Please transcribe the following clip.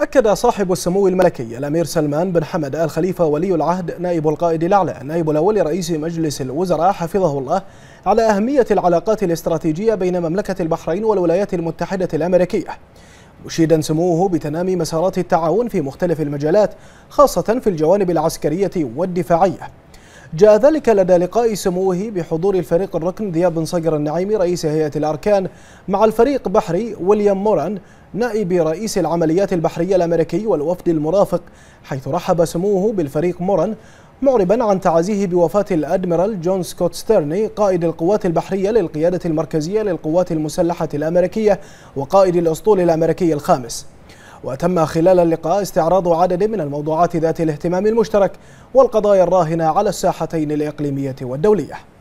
أكد صاحب السمو الملكي الأمير سلمان بن حمد آل خليفة ولي العهد نائب القائد الأعلى النائب الأول لرئيس مجلس الوزراء حفظه الله على أهمية العلاقات الاستراتيجية بين مملكة البحرين والولايات المتحدة الأمريكية مشيدا سموه بتنامي مسارات التعاون في مختلف المجالات خاصة في الجوانب العسكرية والدفاعية جاء ذلك لدى لقاء سموه بحضور الفريق الركن ذياب بن صقر النعيمي رئيس هيئة الأركان مع الفريق بحري ويليام موران نائب رئيس العمليات البحرية الأمريكي والوفد المرافق حيث رحب سموه بالفريق موران معربا عن تعازيه بوفاة الأدميرال جون سكوت ستيرني قائد القوات البحرية للقيادة المركزية للقوات المسلحة الأمريكية وقائد الأسطول الأمريكي الخامس وتم خلال اللقاء استعراض عدد من الموضوعات ذات الاهتمام المشترك والقضايا الراهنة على الساحتين الإقليمية والدولية